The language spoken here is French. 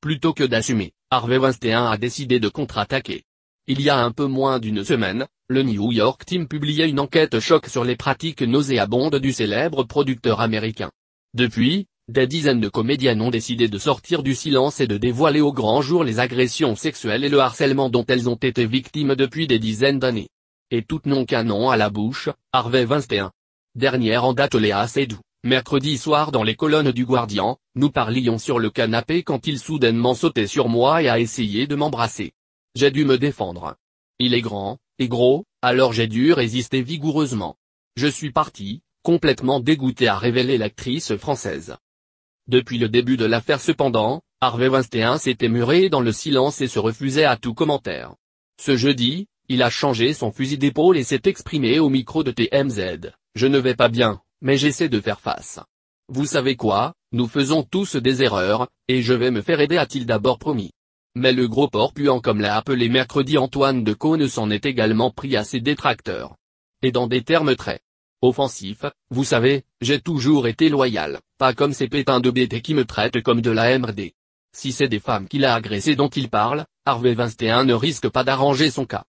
Plutôt que d'assumer, Harvey Weinstein a décidé de contre-attaquer. Il y a un peu moins d'une semaine, le New York Team publiait une enquête choc sur les pratiques nauséabondes du célèbre producteur américain. Depuis, des dizaines de comédiennes ont décidé de sortir du silence et de dévoiler au grand jour les agressions sexuelles et le harcèlement dont elles ont été victimes depuis des dizaines d'années. Et toutes n'ont qu'un nom à la bouche, Harvey Weinstein. Dernière en date Léa Seydoux. Mercredi soir dans les colonnes du Guardian, nous parlions sur le canapé quand il soudainement sautait sur moi et a essayé de m'embrasser. J'ai dû me défendre. Il est grand, et gros, alors j'ai dû résister vigoureusement. Je suis parti, complètement dégoûté à révéler l'actrice française. Depuis le début de l'affaire cependant, Harvey Weinstein s'était muré dans le silence et se refusait à tout commentaire. Ce jeudi, il a changé son fusil d'épaule et s'est exprimé au micro de TMZ. Je ne vais pas bien, mais j'essaie de faire face. Vous savez quoi, nous faisons tous des erreurs, et je vais me faire aider a-t-il d'abord promis. Mais le gros porc puant comme l'a appelé mercredi Antoine de Caunes s'en est également pris à ses détracteurs. Et dans des termes très offensifs, vous savez, j'ai toujours été loyal, pas comme ces pétins de BT qui me traitent comme de la MRD. Si c'est des femmes qu'il a agressées dont il parle, Harvey 21 ne risque pas d'arranger son cas.